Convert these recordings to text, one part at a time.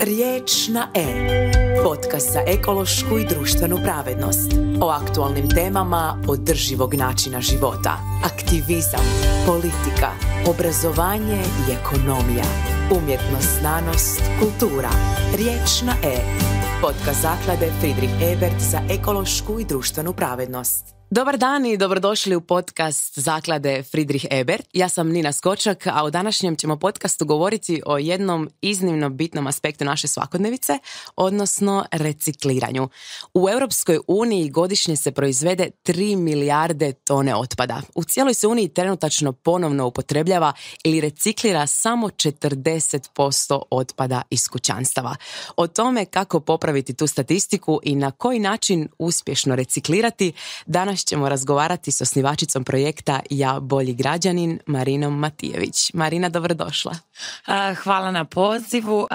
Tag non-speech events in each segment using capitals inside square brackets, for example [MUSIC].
Riječ na E. Podcast za ekološku i društvenu pravednost. O aktualnim temama održivog načina života. Aktivizam, politika, obrazovanje i ekonomija. Umjetnost, znanost, kultura. Riječ na E. Podcast zaklade Friedrich Ebert za ekološku i društvenu pravednost. Dobar dan i dobrodošli u podcast Zaklade Friedrich Ebert. Ja sam Nina Skočak, a u današnjem ćemo podcastu govoriti o jednom iznimno bitnom aspektu naše svakodnevice, odnosno recikliranju. U Europskoj uniji godišnje se proizvede 3 milijarde tone otpada. U cijeloj se uniji trenutačno ponovno upotrebljava ili reciklira samo 40% otpada iz kućanstava. O tome kako popraviti tu statistiku i na koji način uspješno reciklirati, danas danas ćemo razgovarati s osnivačicom projekta Ja bolji građanin, Marinom Matijević. Marina, dobrodošla. Hvala na pozivu.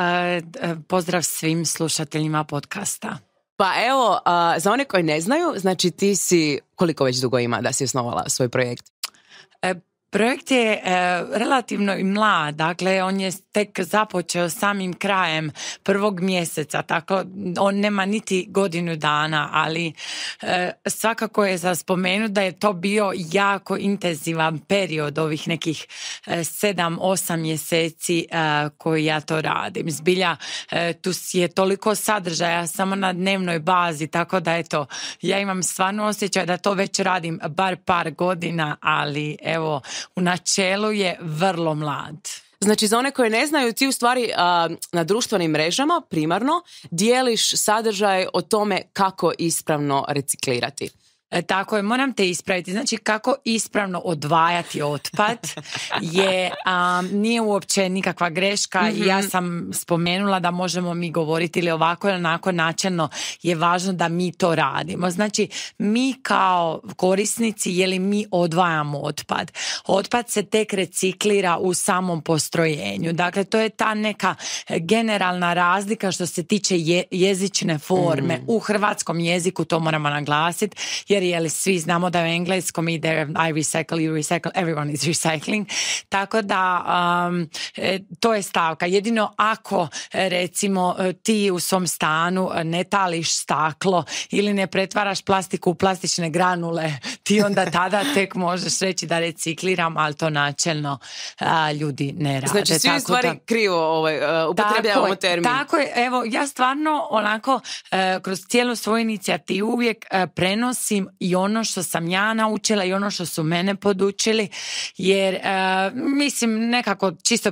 Pozdrav svim slušateljima podcasta. Pa evo, za one koji ne znaju, znači ti si, koliko već dugo ima da si osnovala svoj projekt? E, Projekt je e, relativno i mlad, dakle on je tek započeo samim krajem prvog mjeseca, tako on nema niti godinu dana, ali e, svakako je za spomenuti da je to bio jako intenzivan period ovih nekih e, sedam, osam mjeseci koji ja to radim. Zbilja tu je toliko sadržaja samo na dnevnoj bazi, tako da eto, ja imam stvarno osjećaj da to već radim bar par godina, ali evo u načelu je vrlo mlad. Znači, za one koje ne znaju, ti u stvari na društvenim mrežama primarno dijeliš sadržaj o tome kako ispravno reciklirati. E, tako je, moram te ispraviti. Znači kako ispravno odvajati otpad je nije uopće nikakva greška ja mhm. sam spomenula da možemo mi govoriti ili ovako ili onako načelno je važno da mi to radimo. Znači mi kao korisnici je li mi odvajamo otpad. Otpad se tek reciklira u samom postrojenju. Dakle to je ta neka generalna razlika što se tiče jezične forme mhm. u hrvatskom jeziku to moramo naglasiti jer svi znamo da u engleskom ide I recycle, you recycle, everyone is recycling. Tako da um, e, to je stavka. Jedino ako recimo ti u svom stanu ne tališ staklo ili ne pretvaraš plastiku u plastične granule, ti onda [LAUGHS] tada tek možeš reći da recikliram, ali to načelno ljudi ne rade. Znači svi tako stvari da, krivo ovaj, e, upotrebljavamo termin. Tako je, evo ja stvarno onako e, kroz cijelu svoju inicijativu uvijek prenosim i, ono što sam ja naučila i ono što su mene podučili jer e, mislim nekako čisto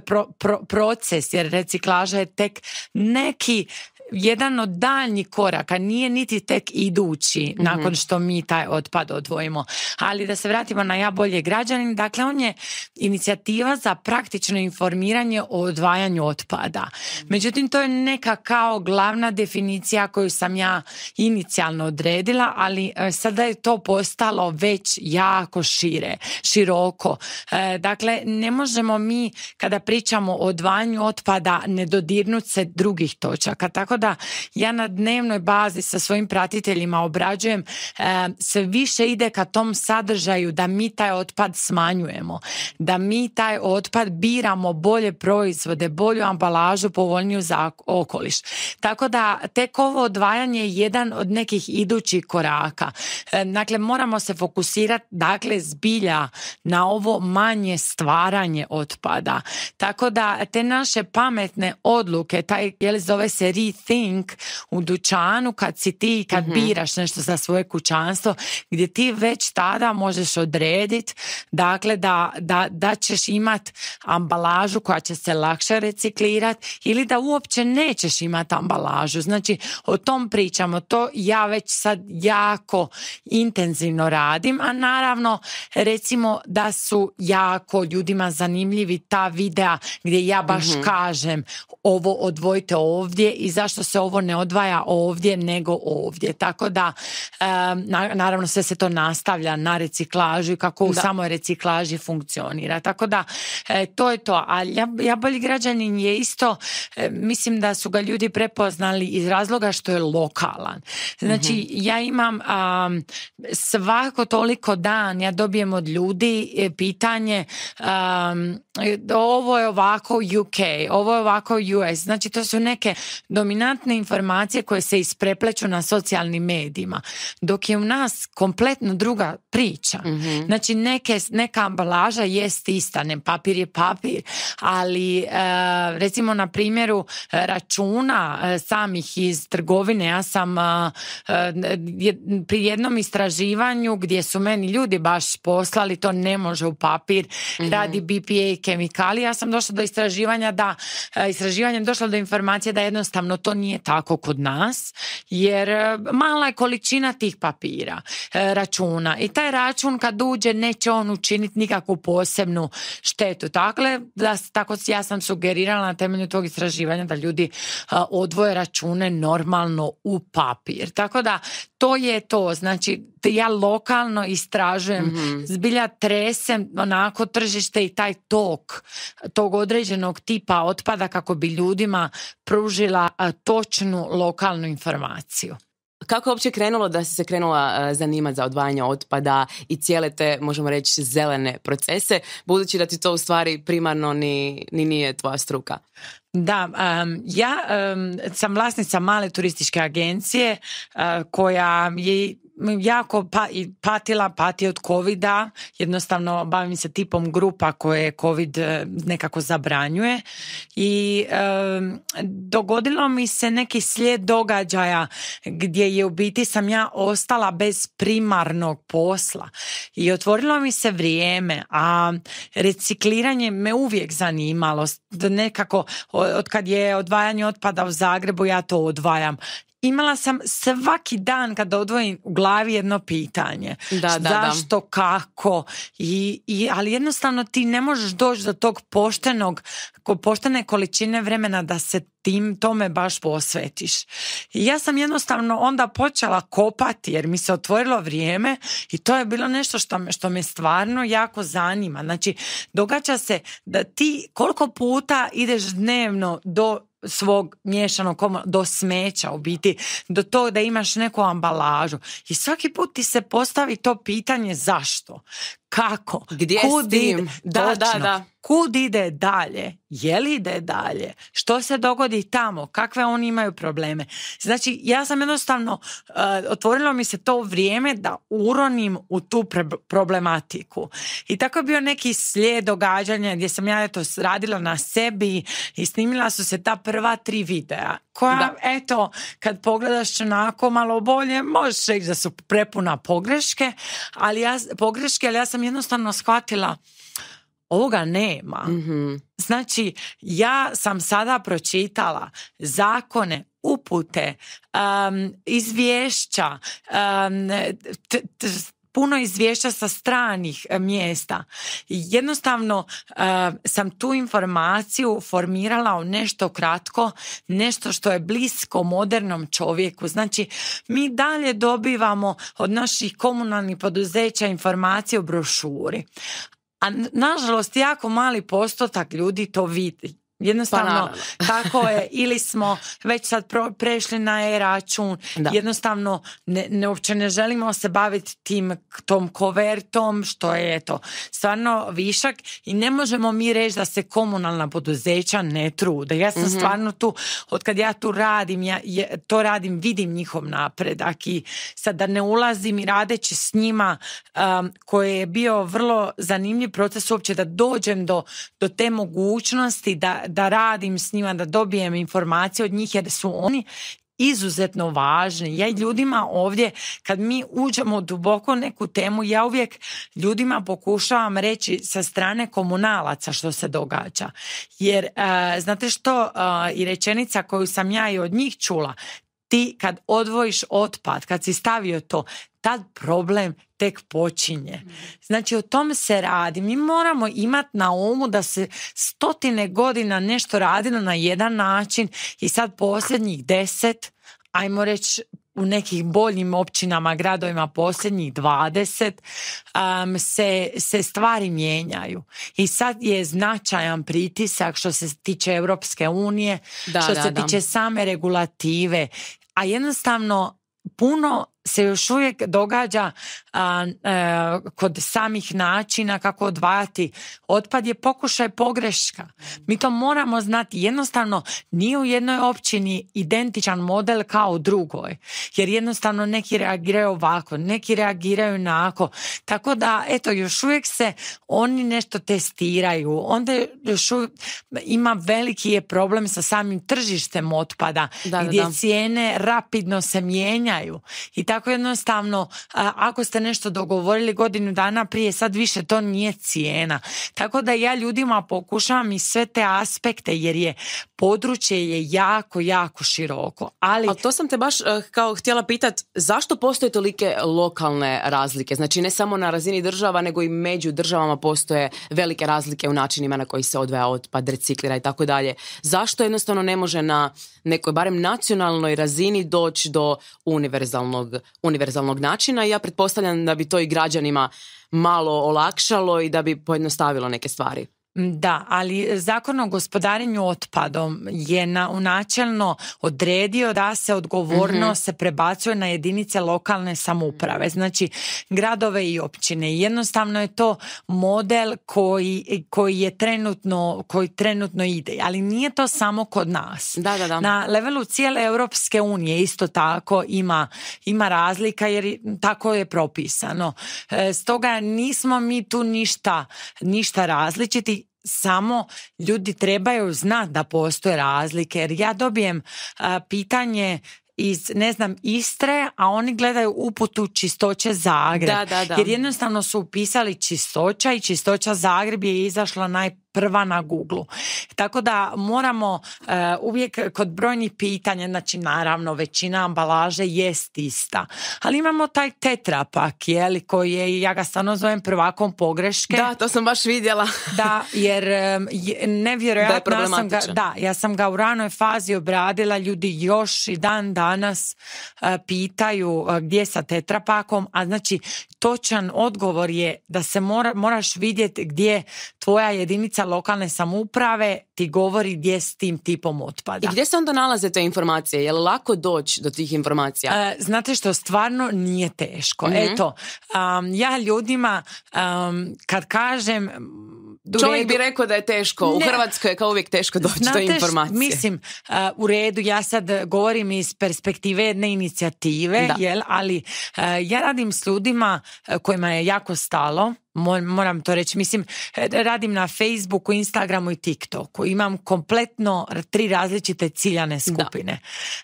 proces jer reciklaža je tek neki jedan od daljnjih koraka, nije niti tek idući mhm. nakon što mi taj otpad odvojimo. Ali da se vratimo na ja bolje građanin, dakle on je inicijativa za praktično informiranje o odvajanju otpada. Mhm. Međutim, to je neka kao glavna definicija koju sam ja inicijalno odredila, ali e, sada je to postalo već jako šire, široko. E, dakle, ne možemo mi kada pričamo o odvajanju otpada ne dodirnuti se drugih točaka. Tako da ja na dnevnoj bazi sa svojim pratiteljima obrađujem, e, sve više ide ka tom sadržaju da mi taj otpad smanjujemo, da mi taj otpad biramo bolje proizvode, bolju ambalažu, povoljniju za okoliš. Tako da tek ovo odvajanje je jedan od nekih idućih koraka. E, dakle, moramo se fokusirati dakle zbilja na ovo manje stvaranje otpada. Tako da te naše pametne odluke, taj je zove se rit think u dućanu kad si ti, kad mhm. biraš nešto za svoje kućanstvo, gdje ti već tada možeš odrediti dakle da, da, da ćeš imat ambalažu koja će se lakše reciklirat ili da uopće nećeš imati ambalažu. Znači o tom pričamo, to ja već sad jako intenzivno radim, a naravno recimo da su jako ljudima zanimljivi ta videa gdje ja baš mhm. kažem ovo odvojite ovdje i zašto se ovo ne odvaja ovdje nego ovdje. Tako da naravno sve se to nastavlja na reciklažu i kako u samoj reciklaži funkcionira. Tako da e, to je to. A ja, ja bolji građanin je isto, e, mislim da su ga ljudi prepoznali iz razloga što je lokalan. Znači mhm. ja imam svako toliko dan ja dobijem od ljudi e, pitanje ovo je ovako UK, ovo je ovako US. Znači to su neke dominantne informacije koje se isprepleću na socijalnim medijima, dok je u nas kompletno druga priča. Mm-hmm. Znači neke, neka ambalaža jest ista, ne papir je papir, ali e, recimo na primjeru e, računa e, samih iz trgovine, ja sam pri jednom istraživanju gdje su meni ljudi baš poslali, to ne može u papir, mhm. radi BPA i kemikalije, ja sam došla do istraživanja da, istraživanjem došla do informacije da jednostavno to nije tako kod nas jer e, mala je količina tih papira, e, računa i taj račun kad uđe neće on učiniti nikakvu posebnu štetu. Dakle, tako ja sam sugerirala na temelju tog istraživanja da ljudi e, odvoje račune normalno u papir. Tako da to je to, znači ja lokalno istražujem, mhm. zbilja tresem onako tržište i taj tok tog određenog tipa otpada kako bi ljudima pružila točnu lokalnu informaciju. Kako je uopće krenulo da si se krenula zanimati za odvajanje otpada i cijele te, možemo reći, zelene procese, budući da ti to u stvari primarno ni, ni nije tvoja struka? Da, ja sam vlasnica male turističke agencije koja je jako pa, patila, pati od covida, jednostavno bavim se tipom grupa koje covid e, nekako zabranjuje i dogodilo mi se neki slijed događaja gdje je u biti sam ja ostala bez primarnog posla i otvorilo mi se vrijeme, a recikliranje me uvijek zanimalo, nekako od kad je odvajanje otpada u Zagrebu ja to odvajam imala sam svaki dan kada odvojim u glavi jedno pitanje. Da, da, Zašto, kako? I, I, ali jednostavno ti ne možeš doći do tog poštenog, poštene količine vremena da se tim tome baš posvetiš. ja sam jednostavno onda počela kopati jer mi se otvorilo vrijeme i to je bilo nešto što me, što me stvarno jako zanima. Znači, događa se da ti koliko puta ideš dnevno do svog miješanog komora do smeća u biti, do to da imaš neku ambalažu. I svaki put ti se postavi to pitanje zašto? kako, Gdje kud, ide, da, da, da. kud ide dalje, je li ide dalje, što se dogodi tamo, kakve oni imaju probleme. Znači, ja sam jednostavno, eh, otvorilo mi se to vrijeme da uronim u tu problematiku. I tako je bio neki slijed događanja gdje sam ja to radila na sebi i snimila su se ta prva tri videa koja, eto, kad pogledaš onako malo bolje, možeš reći da su prepuna pogreške, ali ja, pogreške, ali ja sam sam jednostavno shvatila ovoga nema. mm Znači, ja sam sada pročitala zakone, upute, um, izvješća, um, puno izvješća sa stranih e, mjesta. Jednostavno e, sam tu informaciju formirala u nešto kratko, nešto što je blisko modernom čovjeku. Znači, mi dalje dobivamo od naših komunalnih poduzeća informacije o brošuri. A nažalost, jako mali postotak ljudi to vidi. Jednostavno, pa [LAUGHS] tako je. [LAUGHS] Ili smo već sad pro, prešli na e-račun. Jednostavno, ne, ne, uopće ne želimo se baviti tim tom kovertom, što je to stvarno višak i ne možemo mi reći da se komunalna poduzeća ne trude. Ja sam mhm. stvarno tu, od kad ja tu radim, ja to radim, vidim njihov napredak i sad da ne ulazim i radeći s njima um, koji je bio vrlo zanimljiv proces uopće da dođem do, do te mogućnosti da da radim s njima, da dobijem informacije od njih jer su oni izuzetno važni. Ja ljudima ovdje, kad mi uđemo duboko neku temu, ja uvijek ljudima pokušavam reći sa strane komunalaca što se događa. Jer, e, znate što, e, i rečenica koju sam ja i od njih čula, ti kad odvojiš otpad, kad si stavio to, tad problem tek počinje. Znači o tome se radi. Mi moramo imati na umu da se stotine godina nešto radilo na jedan način i sad posljednjih deset, ajmo reći u nekih boljim općinama, gradovima posljednjih dvadeset, um, se, stvari mijenjaju. I sad je značajan pritisak što se tiče Europske unije, da, što se tiče same regulative. A jednostavno puno se još uvijek događa e, kod samih načina kako odvajati otpad je pokušaj pogreška. Mi to moramo znati. Jednostavno nije u jednoj općini identičan model kao u drugoj. Jer jednostavno neki reagiraju ovako, neki reagiraju onako. Tako da, eto, još uvijek se oni nešto testiraju. Onda još uvijek ima veliki je problem sa samim tržištem otpada da, gdje cijene rapidno se mijenjaju i tako jednostavno, ako ste nešto dogovorili godinu dana prije, sad više to nije cijena. Tako da ja ljudima pokušavam i sve te aspekte, jer je područje je jako, jako široko. Ali to sam te baš eh, kao htjela pitat, zašto postoje tolike lokalne razlike? Znači ne samo na razini država, nego i među državama postoje velike razlike u načinima na koji se odvaja otpad, reciklira i tako dalje. Zašto jednostavno ne može na nekoj barem nacionalnoj razini doći do univerzalnog univerzalnog načina i ja pretpostavljam da bi to i građanima malo olakšalo i da bi pojednostavilo neke stvari. Mm, da, ali e, Zakon o gospodarenju otpadom je na, načelno odredio da se odgovorno mhm. se prebacuje na jedinice lokalne samouprave, znači gradove i općine. Jednostavno je to model koji, koji je trenutno, koji trenutno ide, ali nije to samo kod nas. Da, da, Na levelu cijele Europske unije isto tako ima, ima razlika jer tako je propisano. E, stoga nismo mi tu ništa, ništa različiti samo ljudi trebaju znati da postoje razlike jer ja dobijem pitanje iz, ne znam, Istre, a oni gledaju uputu čistoće Zagreb. Jer jednostavno su upisali čistoća i čistoća Zagreb je izašla naj prva na Google. Tako da moramo e, uvijek kod brojnih pitanja, znači naravno većina ambalaže jest ista, ali imamo taj tetrapak koji je, ja ga stvarno zovem prvakom pogreške. Da, to sam baš vidjela. [LAUGHS] da, jer nevjerojatno da, je sam ga, da, ja sam ga u ranoj fazi obradila, ljudi još i dan danas e, pitaju e, gdje sa tetrapakom, a znači točan odgovor je da se mora, moraš vidjeti gdje tvoja jedinica lokalne samouprave ti govori gdje s tim tipom otpada. I gdje se onda nalaze te informacije? Je li lako doći do tih informacija? E, znate što, stvarno nije teško. Mhm. Eto, ja ljudima kad kažem Čovjek bi rekao da je teško. U Hrvatskoj je kao uvijek teško doći do informacije. Mislim, e, u redu, ja sad govorim iz perspektive jedne inicijative, jel, ali e, ja radim s ljudima kojima je jako stalo moram to reći, mislim, e, radim na Facebooku, Instagramu i TikToku. Imam kompletno tri različite ciljane skupine.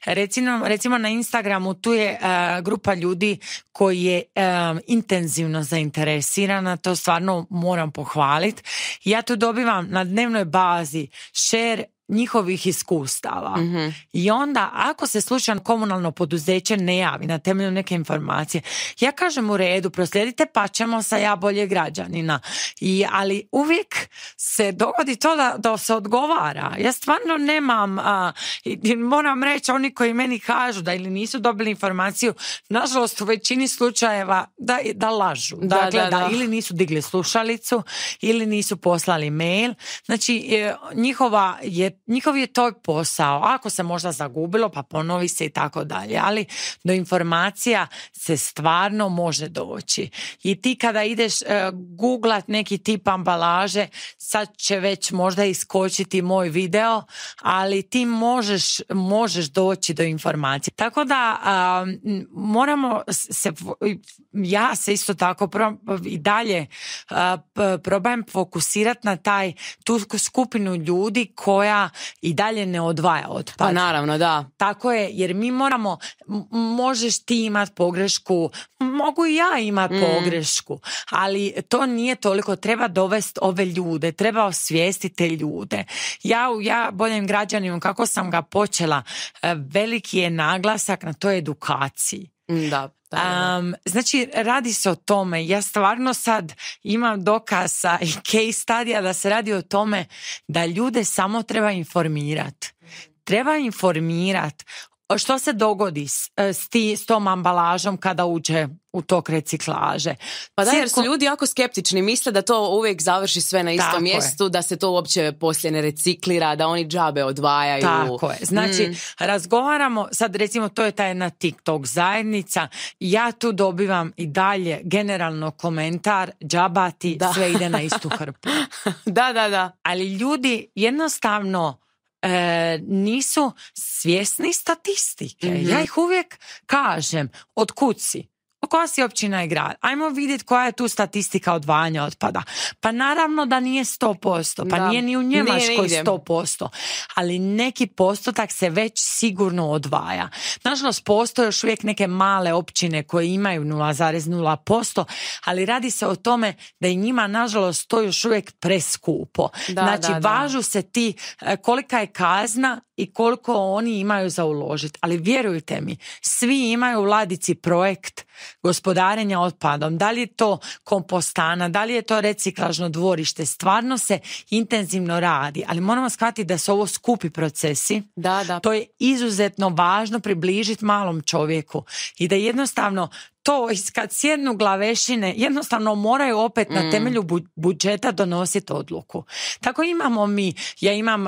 Recimo, recimo na Instagramu tu je e, grupa ljudi koji je e, intenzivno zainteresirana, to stvarno moram pohvaliti. Ja tu dobivam na dnevnoj bazi share njihovih iskustava. Mhm. I onda ako se slučajno komunalno poduzeće ne javi na temelju neke informacije, ja kažem u redu, proslijedite pa ćemo sa ja bolje građanina. I, ali uvijek se dogodi to da, da se odgovara. Ja stvarno nemam, a, moram reći, oni koji meni kažu da ili nisu dobili informaciju, nažalost u većini slučajeva da, da lažu. da, dakle, da, ili nisu digli slušalicu, ili nisu poslali mail. Znači, njihova je njihov je to posao. Ako se možda zagubilo, pa ponovi se i tako dalje. Ali do informacija se stvarno može doći. I ti kada ideš e, googlat neki tip ambalaže, sad će već možda iskočiti moj video, ali ti možeš, možeš doći do informacije. Tako da moramo se, ja se isto tako i dalje uh, probajem fokusirati na taj tu skupinu ljudi koja i dalje ne odvaja od Pa naravno, da. Tako je, jer mi moramo, možeš ti imat pogrešku, mogu i ja imat mm. pogrešku, ali to nije toliko, treba dovest ove ljude, treba osvijestiti ljude. Ja ja boljem građanima, kako sam ga počela, e, veliki je naglasak na toj edukaciji. Da. Um, znači, radi se o tome. Ja stvarno sad imam dokasa i case studija da se radi o tome da ljude samo treba informirat Treba informirat što se dogodi s, e, s, ti, tom ambalažom kada uđe u tok reciklaže? Pa da, jer su ljudi jako skeptični. Misle da to uvijek završi sve na istom mjestu, da se to uopće poslije ne reciklira, da oni džabe odvajaju. Tako je. Znači, mm. razgovaramo, sad recimo to je ta jedna TikTok zajednica. Ja tu dobivam i dalje generalno komentar džabati, da. sve ide na [LAUGHS] istu hrpu. da, da, da. Ali ljudi jednostavno e, nisu svjesni statistike. mm Ja mhm. ih uvijek kažem, od kuci koja si općina i grad? Ajmo vidjeti koja je tu statistika odvajanja otpada. Pa naravno da nije 100%, pa da. nije ni u Njemačkoj nije, 100%, ali neki postotak se već sigurno odvaja. Nažalost, postoje još uvijek neke male općine koje imaju 0,0%, ali radi se o tome da i njima, nažalost, to još uvijek preskupo. Da, znači, važu se ti e, kolika je kazna i koliko oni imaju za uložiti. Ali vjerujte mi, svi imaju u ladici projekt gospodarenja otpadom, da li je to kompostana, da li je to reciklažno dvorište, stvarno se intenzivno radi, ali moramo shvatiti da su ovo skupi procesi. Da, da. To je izuzetno važno približiti malom čovjeku i da jednostavno to kad sjednu glavešine jednostavno moraju opet na mm. temelju budžeta donositi odluku. Tako imamo mi, ja imam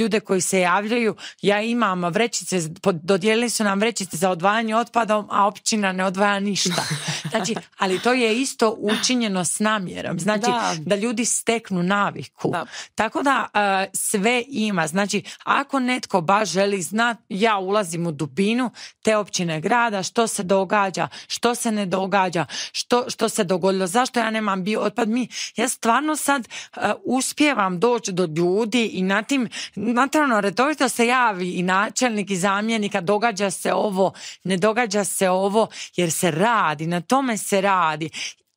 ljude koji se javljaju, ja imam vrećice, dodijelili su nam vrećice za odvajanje otpadom, a općina ne odvaja ništa. [LAUGHS] Znači, ali to je isto učinjeno s namjerom. Znači, da, ljudi steknu naviku. Tako da e, sve ima. Znači, ako netko baš želi znat, ja ulazim u dubinu te općine grada, što se događa, što se ne događa, što, što se dogodilo, zašto ja nemam bio otpad. Mi, ja stvarno sad uh, uspijevam doći do ljudi i na tim, natravno redovito se javi i načelnik i zamjenika, događa se ovo, ne događa se ovo, jer se radi na tom come serati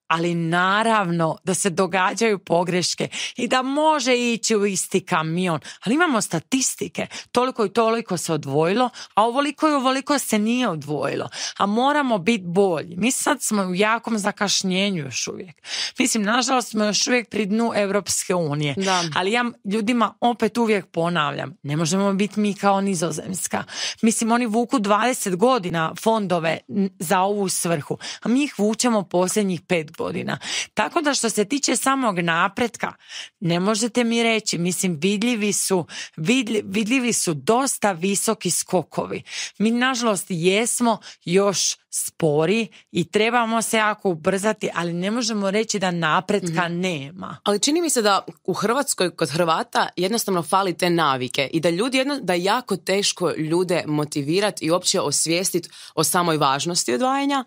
ali naravno da se događaju pogreške i da može ići u isti kamion. Ali imamo statistike, toliko i toliko se odvojilo, a ovoliko i ovoliko se nije odvojilo. A moramo biti bolji. Mi sad smo u jakom zakašnjenju još uvijek. Mislim, nažalost smo još uvijek pri dnu Europske unije. Da. Ali ja ljudima opet uvijek ponavljam, ne možemo biti mi kao nizozemska. Mislim, oni vuku 20 godina fondove za ovu svrhu, a mi ih vučemo posljednjih pet godina. Tako da što se tiče samog napretka, ne možete mi reći, mislim vidljivi su, vidljivi su dosta visoki skokovi. Mi nažalost jesmo još spori i trebamo se jako ubrzati, ali ne možemo reći da napretka mhm. nema. Ali čini mi se da u Hrvatskoj kod Hrvata jednostavno fali te navike i da ljudi jedno, da je jako teško ljude motivirati i uopće osvijestiti o samoj važnosti odvajanja,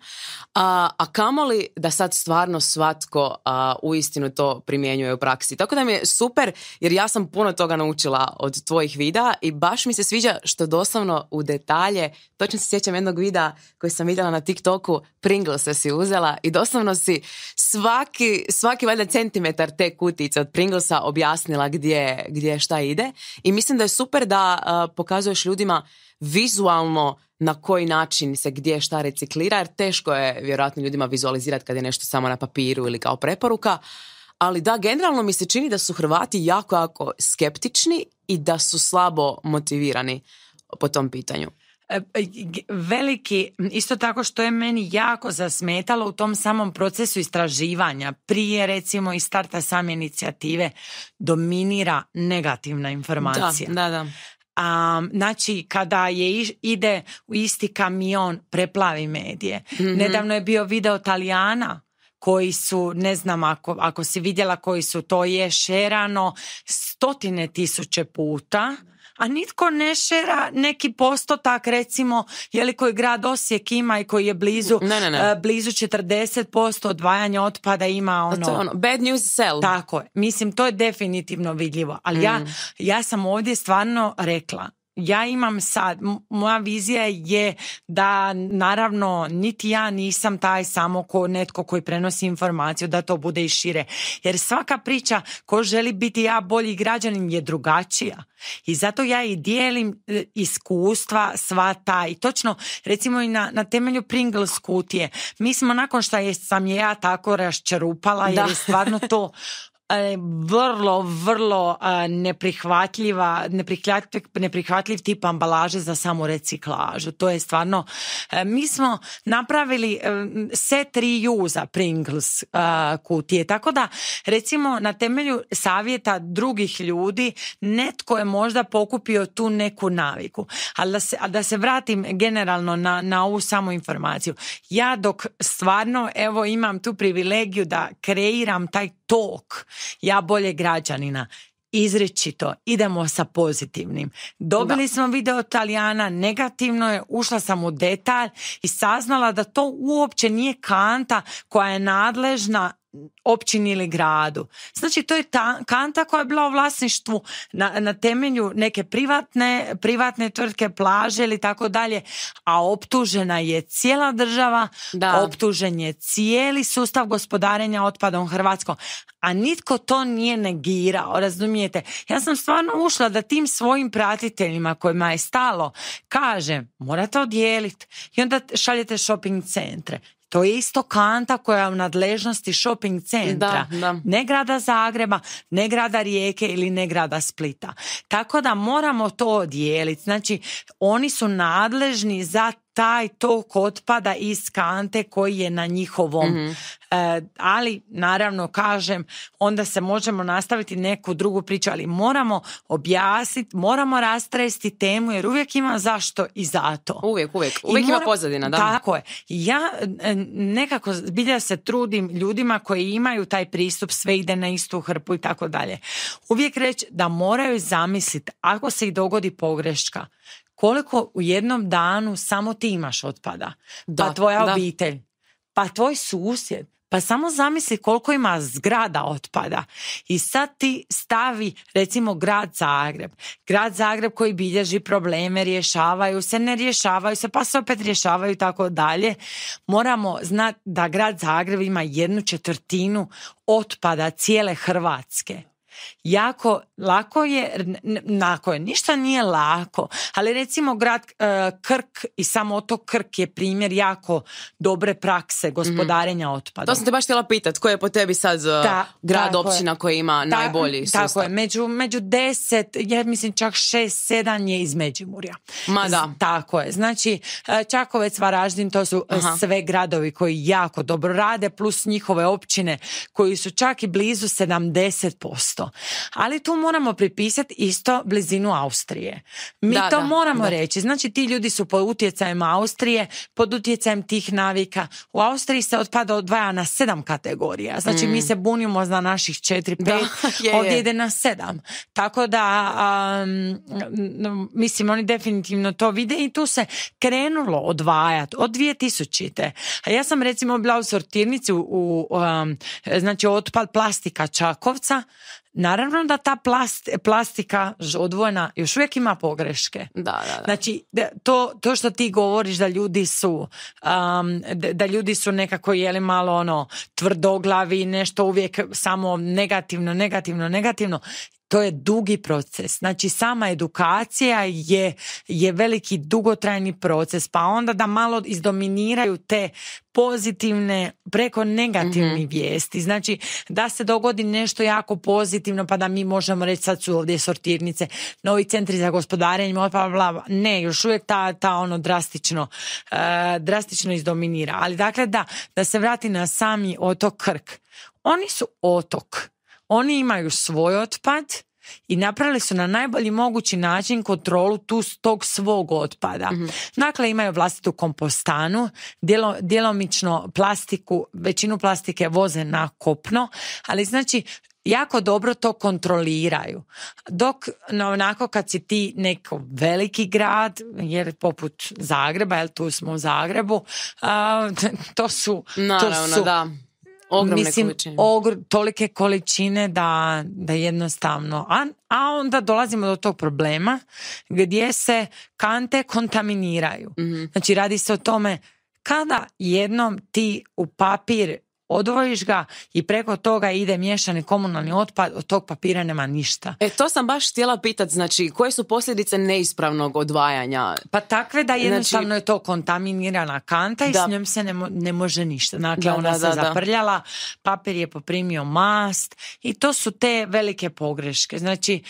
a, a kamoli da sad stvar stvarno svatko a, u istinu to primjenjuje u praksi. Tako da mi je super jer ja sam puno toga naučila od tvojih videa i baš mi se sviđa što doslovno u detalje, točno se sjećam jednog videa koji sam vidjela na TikToku, Pringlesa si uzela i doslovno si svaki, svaki valjda centimetar te kutice od Pringlesa objasnila gdje, gdje šta ide i mislim da je super da pokazuješ ljudima vizualno na koji način se gdje šta reciklira, jer teško je vjerojatno ljudima vizualizirati kad je nešto samo na papiru ili kao preporuka. Ali da, generalno mi se čini da su Hrvati jako, jako skeptični i da su slabo motivirani po tom pitanju. E, e, veliki, isto tako što je meni jako zasmetalo u tom samom procesu istraživanja, prije recimo i starta same inicijative, dominira negativna informacija. Da, da, da um, znači kada je ide u isti kamion preplavi medije. Mhm. Nedavno je bio video Talijana koji su, ne znam ako, ako si vidjela koji su, to je šerano stotine tisuće puta a nitko ne šera neki postotak recimo je li koji grad Osijek ima i koji je blizu ne, ne, e, blizu 40% odvajanja otpada ima ono, to ono bad news sell. Tako je. Mislim to je definitivno vidljivo, ali ja mm. ja sam ovdje stvarno rekla ja imam sad, moja vizija je da naravno niti ja nisam taj samo ko netko koji prenosi informaciju da to bude i šire. Jer svaka priča ko želi biti ja bolji građanin je drugačija. I zato ja i dijelim e, iskustva sva ta i točno recimo i na, na temelju Pringles kutije. Mi smo nakon što sam je ja tako raščerupala jer je stvarno to [LAUGHS] E, vrlo, vrlo e, neprihvatljiva, neprihvatljiv, neprihvatljiv tip ambalaže za samu reciklažu. To je stvarno, e, mi smo napravili set reuse Pringles kutije, tako da recimo na temelju savjeta drugih ljudi netko je možda pokupio tu neku naviku. Ali da se, a da se vratim generalno na, na ovu samu informaciju. Ja dok stvarno evo imam tu privilegiju da kreiram taj tok ja bolje građanina izričito, idemo sa pozitivnim. Dobili smo video Talijana, negativno je, ušla sam u detalj i saznala da to uopće nije kanta koja je nadležna općini ili gradu. Znači to je ta, kanta koja je bila u vlasništvu na, na temelju neke privatne, privatne tvrtke, plaže ili tako dalje, a optužena je cijela država, da. optužen je cijeli sustav gospodarenja otpadom Hrvatskom, a nitko to nije negirao, razumijete? Ja sam stvarno ušla da tim svojim pratiteljima kojima je stalo kaže morate odijeliti i onda šaljete shopping centre to je isto kanta koja je u nadležnosti shopping centra. Ne grada Zagreba, ne grada Rijeke ili ne grada Splita. Tako da moramo to odijeliti. Znači, oni su nadležni za taj tok otpada iz kante koji je na njihovom mhm. e, ali naravno kažem onda se možemo nastaviti neku drugu priču ali moramo objasniti moramo rastresti temu jer uvijek ima zašto i zato uvijek uvijek uvijek ima pozadina da tako je ja e, nekako zbilja se trudim ljudima koji imaju taj pristup sve ide na istu hrpu i tako dalje uvijek reći da moraju zamisliti ako se i dogodi pogreška koliko u jednom danu samo ti imaš otpada. Pa da, pa tvoja obitelj, pa tvoj susjed, pa samo zamisli koliko ima zgrada otpada. I sad ti stavi recimo grad Zagreb. Grad Zagreb koji bilježi probleme, rješavaju se, ne rješavaju se, pa se opet rješavaju i tako dalje. Moramo znati da grad Zagreb ima jednu četvrtinu otpada cijele Hrvatske jako lako je, lako je, ništa nije lako, ali recimo grad e, Krk i samo otok Krk je primjer jako dobre prakse mhm. gospodarenja mm-hmm. otpada. To sam te baš htjela pitat, koji je po tebi sad e, grad, općina koji ima najbolji sustav? Tako je, među, među deset, ja mislim čak šest, sedam je iz Međimurja. Ma da. Tako je, znači e, Čakovec, Varaždin, to su sve gradovi koji jako dobro rade, plus njihove općine koji su čak i blizu 70%. Ali tu moramo pripisati isto blizinu Austrije. Mi to moramo reći. Znači ti ljudi su pod utjecajem Austrije, pod utjecajem tih navika. U Austriji se otpada odvaja na sedam kategorija. Znači mi mm. se bunimo za naših četiri, pet, [LAUGHS] ovdje je. ide na sedam. Tako da mislim oni definitivno to vide i tu se krenulo odvajati od 2000. A ja sam recimo bila u sortirnici u znači otpad plastika Čakovca Naravno da ta plast, plastika odvojena još uvijek ima pogreške. Da, da, da. Znači, to, to što ti govoriš da ljudi su um, da ljudi su nekako jeli malo ono tvrdoglavi, nešto uvijek samo negativno, negativno, negativno to je dugi proces. Znači sama edukacija je, je veliki dugotrajni proces, pa onda da malo izdominiraju te pozitivne preko negativnih mhm. vijesti. Znači da se dogodi nešto jako pozitivno pa da mi možemo reći sad su ovdje sortirnice, novi centri za gospodarenje, bla, bla, ne, još uvijek ta, ta ono drastično, e, drastično izdominira. Ali dakle da, da se vrati na sami otok Krk. Oni su otok oni imaju svoj otpad i napravili su na najbolji mogući način kontrolu tu, tog svog otpada. Mhm. Dakle, imaju vlastitu kompostanu, djelo, djelomično plastiku, većinu plastike voze na kopno, ali znači jako dobro to kontroliraju. Dok no, onako kad si ti neko veliki grad, jer poput Zagreba, jer tu smo u Zagrebu, [LAUGHS] to su, Naravno, da Ogromne količine. Ogr, tolike količine da, da jednostavno. A, a onda dolazimo do tog problema gdje se kante kontaminiraju. mm Znači radi se o tome kada jednom ti u papir odvojiš ga i preko toga ide miješani komunalni otpad, od tog papira nema ništa. E to sam baš htjela pitati, znači koje su posljedice neispravnog odvajanja? Pa takve da znači- jednostavno je to kontaminirana kanta i da. s njom se ne, može ništa. Dakle, ona da, se zaprljala, papir je poprimio mast i to su te velike pogreške. Znači,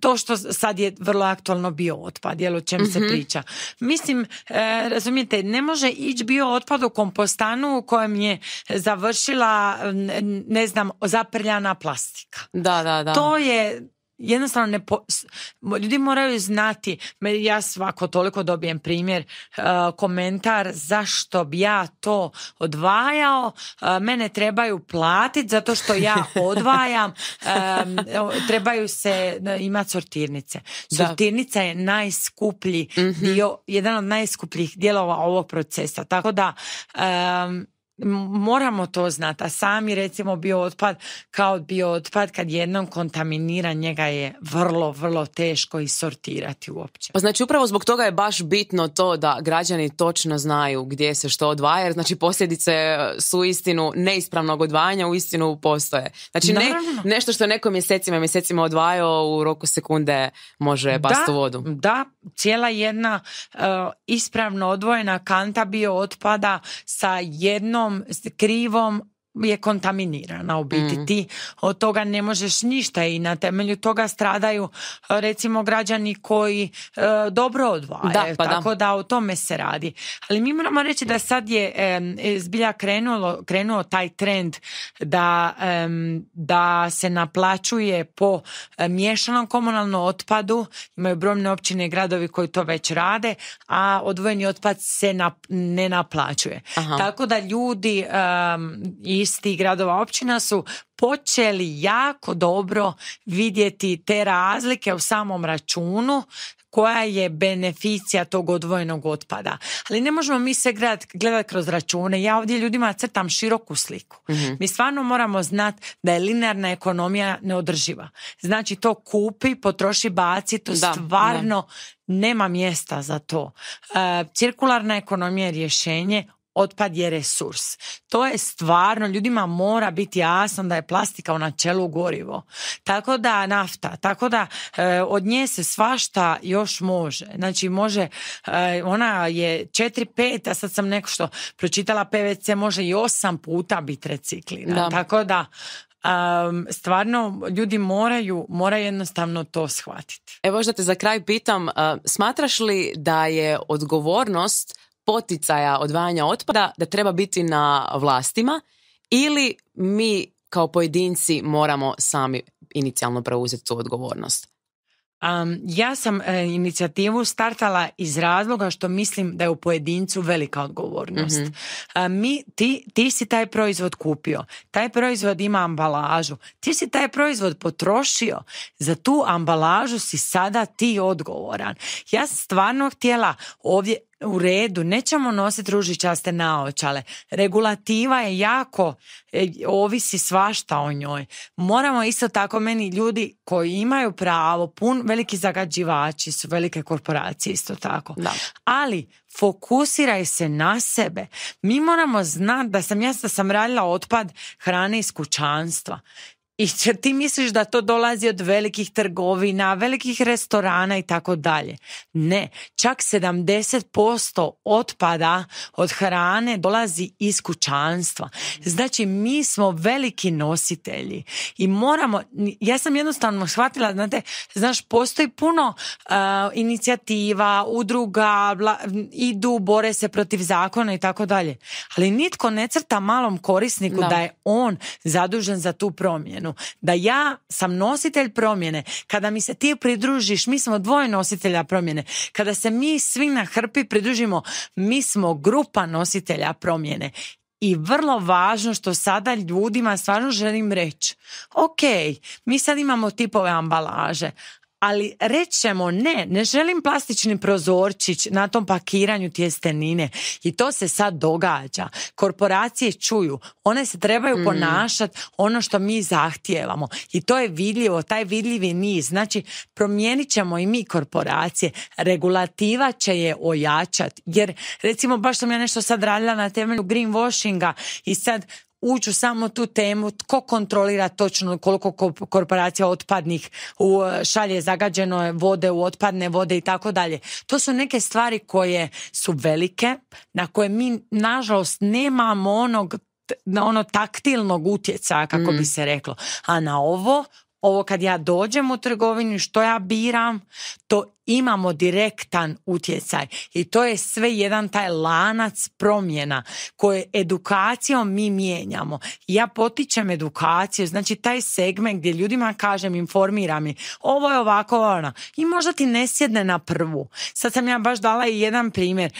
to što sad je vrlo aktualno bio otpad, jel o čem se mhm. priča. Mislim, uh, razumijete, ne može ići bio otpad u kompostanu u kojem je završila, ne znam, zaprljana plastika. Da, da, da. To je jednostavno ne ljudi moraju znati ja svako toliko dobijem primjer e, komentar zašto bi ja to odvajao e, mene trebaju platiti zato što ja [LAUGHS] odvajam e, trebaju se imati sortirnice sortirnica je najskuplji mhm. dio jedan od najskupljih dijelova ovog procesa tako da moramo to znati, a sami recimo bio otpad kao bio otpad kad jednom kontaminira njega je vrlo, vrlo teško i sortirati uopće. Pa znači upravo zbog toga je baš bitno to da građani točno znaju gdje se što odvaja, jer znači posljedice su istinu neispravnog odvajanja u istinu postoje. Znači ne, nešto što neko mjesecima mjesecima odvajao u roku sekunde može past u vodu. Da, cijela jedna e, ispravno odvojena kanta bio otpada sa jednom tom krivom je kontaminirana u biti mm. ti od toga ne možeš ništa i na temelju toga stradaju recimo građani koji e, dobro odvajaju pa tako da. o tome se radi ali mi moramo reći da sad je e, zbilja krenulo, krenuo taj trend da, da se naplaćuje po e, miješanom komunalnom otpadu imaju brojne općine i gradovi koji to već rade a odvojeni otpad se ne naplaćuje tako da ljudi i tih gradova općina su počeli jako dobro vidjeti te razlike u samom računu koja je beneficija tog odvojenog otpada. Ali ne možemo mi se gledati gledat kroz račune. Ja ovdje ljudima crtam široku sliku. Mhm. Mi stvarno moramo znati da je linearna ekonomija neodrživa. Znači to kupi, potroši, baci, to stvarno nema mjesta za to. E, cirkularna ekonomija je rješenje, otpad je resurs. To je stvarno, ljudima mora biti jasno da je plastika u načelu gorivo. Tako da nafta, tako da e, od nje se svašta još može. Znači može, e, ona je 4-5, a sad sam neko što pročitala PVC može i 8 puta biti reciklirana. Tako da stvarno ljudi moraju, mora jednostavno to shvatiti. Evo možda te za kraj pitam, smatraš li da je odgovornost poticaja odvajanja otpada da treba biti na vlastima ili mi kao pojedinci moramo sami inicijalno preuzeti tu odgovornost? ja sam e, inicijativu startala iz razloga što mislim da je u pojedincu velika odgovornost. Mhm. mi, ti, ti si taj proizvod kupio, taj proizvod ima ambalažu, ti si taj proizvod potrošio, za tu ambalažu si sada ti odgovoran. Ja sam stvarno htjela ovdje u redu, nećemo nositi ružičaste naočale. Regulativa je jako, e, ovisi svašta o njoj. Moramo isto tako, meni ljudi koji imaju pravo, pun, veliki zagađivači su, velike korporacije isto tako. Ali fokusiraj se na sebe. Mi moramo znati da sam ja sam radila otpad hrane iz kućanstva. I ti misliš da to dolazi od velikih trgovina, velikih restorana i tako dalje. Ne, čak 70% otpada od hrane dolazi iz kućanstva. Znači mi smo veliki nositelji i moramo, ja sam jednostavno shvatila, znate, znaš, postoji puno inicijativa, udruga, idu, bore se protiv zakona i tako dalje. Ali nitko ne crta malom korisniku da je on zadužen za tu promjenu da ja sam nositelj promjene, kada mi se ti pridružiš, mi smo dvoje nositelja promjene, kada se mi svi na hrpi pridružimo, mi smo grupa nositelja promjene i vrlo važno što sada ljudima stvarno želim reći, ok, mi sad imamo tipove ambalaže, ali rećemo ne, ne želim plastični prozorčić na tom pakiranju tjestenine i to se sad događa. Korporacije čuju, one se trebaju mm. ponašati ono što mi zahtijevamo i to je vidljivo, taj vidljivi niz. Znači, promijenit ćemo i mi korporacije, regulativa će je ojačati jer recimo baš sam ja nešto sad radila na temelju greenwashinga i sad ući u samo tu temu tko kontrolira točno koliko korporacija otpadnih u šalje zagađeno vode u otpadne vode i tako dalje. To su neke stvari koje su velike, na koje mi nažalost nemamo onog na ono taktilnog utjecaja kako bi mm. se reklo. A na ovo ovo kad ja dođem u trgovinu što ja biram, to imamo direktan utjecaj i to je sve jedan taj lanac promjena koje edukacijom mi mijenjamo. Ja potičem edukaciju, znači taj segment gdje ljudima kažem informiram mi, ovo je ovako ona i možda ti ne sjedne na prvu. Sad sam ja baš dala i jedan primjer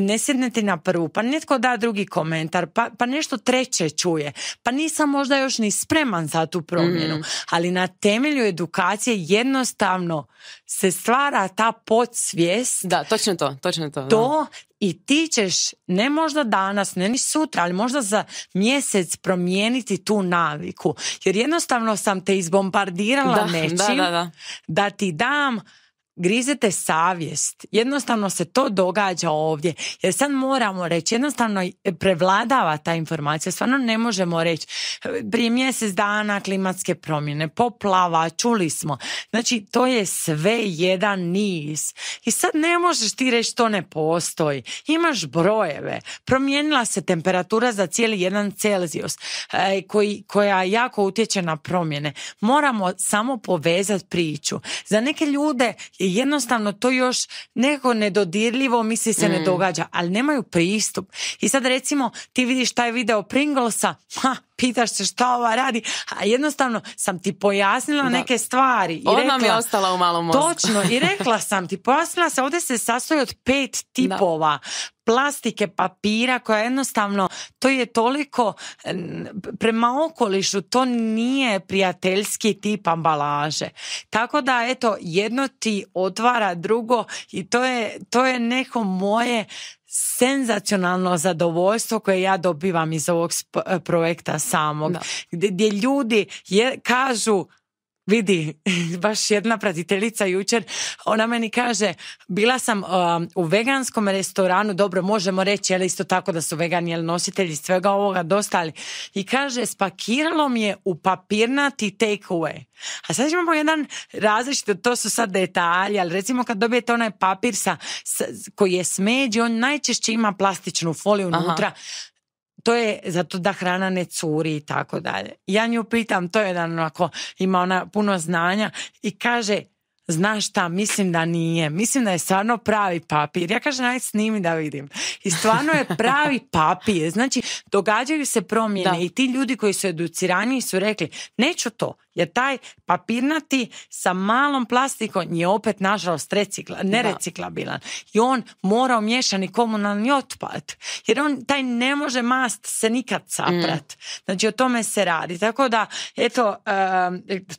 ne sjednete na prvu, pa netko da drugi komentar, pa, pa nešto treće čuje, pa nisam možda još ni spreman za tu promjenu, mhm. ali na temelju edukacije jednostavno se stvara ta podsvijest. Da, točno to, točno to. To i ti ćeš, ne možda danas, ne ni sutra, ali možda za mjesec promijeniti tu naviku. Jer jednostavno sam te izbombardirala da, nečim da, da ti dam grizete savjest. Jednostavno se to događa ovdje. Jer sad moramo reći, jednostavno prevladava ta informacija. Stvarno ne možemo reći prije mjesec dana klimatske promjene, poplava, čuli smo. Znači, to je sve jedan niz. I sad ne možeš ti reći to ne postoji. Imaš brojeve. Promijenila se temperatura za cijeli jedan Celzijus e, koja jako utječe na promjene. Moramo samo povezati priču. Za neke ljude i jednostavno to još neko nedodirljivo misli se ne mm. događa, ali nemaju pristup. I sad recimo ti vidiš taj video Pringlesa, ha, pitaš se šta ova radi, a jednostavno sam ti pojasnila neke stvari. I Ona mi je ostala u malom Točno, i rekla [LAUGHS] sam ti, pojasnila se, ovdje se sastoji od pet tipova. plastike, papira koja jednostavno to je toliko prema okolišu to nije prijateljski tip ambalaže. Tako da eto jedno ti otvara drugo i to je, to je neko moje senzacionalno zadovoljstvo koje ja dobivam iz ovog e, projekta samog gdje ljudi je, kažu vidi, [LAUGHS] baš jedna pratiteljica jučer, ona meni kaže, bila sam um, u veganskom restoranu, dobro, možemo reći, ali isto tako da su vegani, jel nositelji svega ovoga dostali. I kaže, spakiralo mi je u papirnati take away. A sad imamo jedan različit, to su sad detalji, ali recimo kad dobijete onaj papir koji je smeđi, on najčešće ima plastičnu foliju unutra to je zato da hrana ne curi i tako dalje. Ja nju pitam, to je jedan onako, ima ona puno znanja i kaže, znaš šta, mislim da nije, mislim da je stvarno pravi papir. Ja kažem, aj snimi da vidim. I stvarno je pravi [LAUGHS] papir. Znači, događaju se promjene i ti ljudi koji su educirani su rekli, neću to, jer taj papirnati sa malom plastikom je opet nažalost recikla, nereciklabilan. I on mora umješani komunalni otpad. Jer on taj ne može mast se nikad saprat. Mm. Znači o tome se radi. Tako da, eto,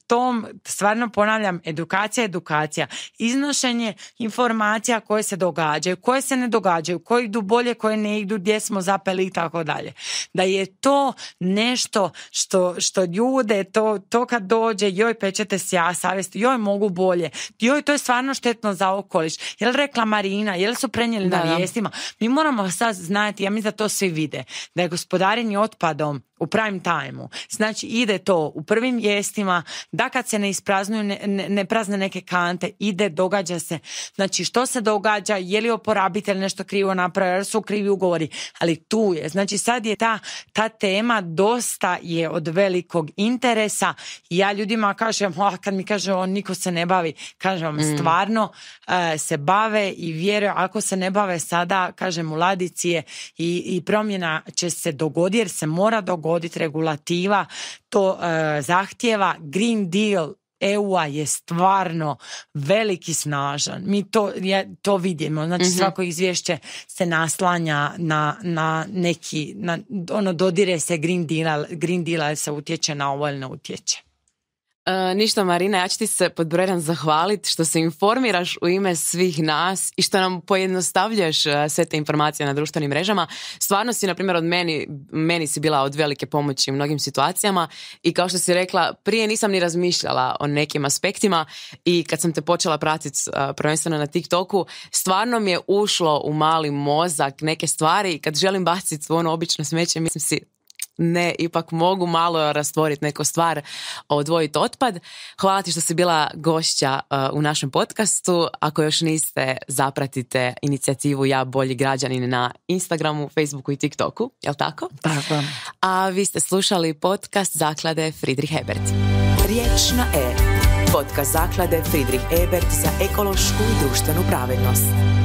tom stvarno ponavljam, edukacija, edukacija. Iznošenje informacija koje se događaju, koje se ne događaju, koje idu bolje, koje ne idu, gdje smo zapeli i tako dalje. Da je to nešto što, što ljude, to, to kad dođe, joj pečete se ja savjest, joj mogu bolje, joj to je stvarno štetno za okoliš, jel rekla Marina, jel su prenijeli na vijestima. Mi moramo sad znati, ja mi za to svi vide, da je gospodarenje otpadom u prime timeu. Znači ide to u prvim vijestima, da kad se ne ispraznuju, ne, ne prazne neke kante, ide, događa se. Znači što se događa, je li oporabitelj nešto krivo napravio, su krivi ugovori, ali tu je. Znači sad je ta, ta tema dosta je od velikog interesa. Ja ljudima kažem, oh, kad mi kaže on niko se ne bavi, kažem vam mm, stvarno e, se bave i vjerujem, ako se ne bave sada, kažem u ladici je i, i promjena će se dogoditi jer se mora dogoditi prilagoditi regulativa to e, zahtjeva. Green Deal EU-a je stvarno veliki snažan. Mi to, je, to vidimo. Znači mhm. svako izvješće se naslanja na, na neki, na, ono dodire se Green Deal, Green Deal se utječe na ovo ili ne utječe. E, ništa Marina, ja ću ti se pod brojem zahvaliti što se informiraš u ime svih nas i što nam pojednostavljaš e, sve te informacije na društvenim mrežama. Stvarno si, na primjer, od meni, meni si bila od velike pomoći u mnogim situacijama i kao što si rekla, prije nisam ni razmišljala o nekim aspektima i kad sam te počela pratiti e, prvenstveno na TikToku, stvarno mi je ušlo u mali mozak neke stvari i kad želim baciti u ono obično smeće, mislim si ne, ipak mogu malo rastvoriti neku stvar, odvojiti otpad. Hvala ti što si bila gošća uh, u našem podcastu. Ako još niste, zapratite inicijativu Ja bolji građanin na Instagramu, Facebooku i TikToku, jel tako? A vi ste slušali podcast zaklade Friedrich Ebert. Riječ na E. Podcast zaklade Friedrich Ebert za ekološku i društvenu pravednost.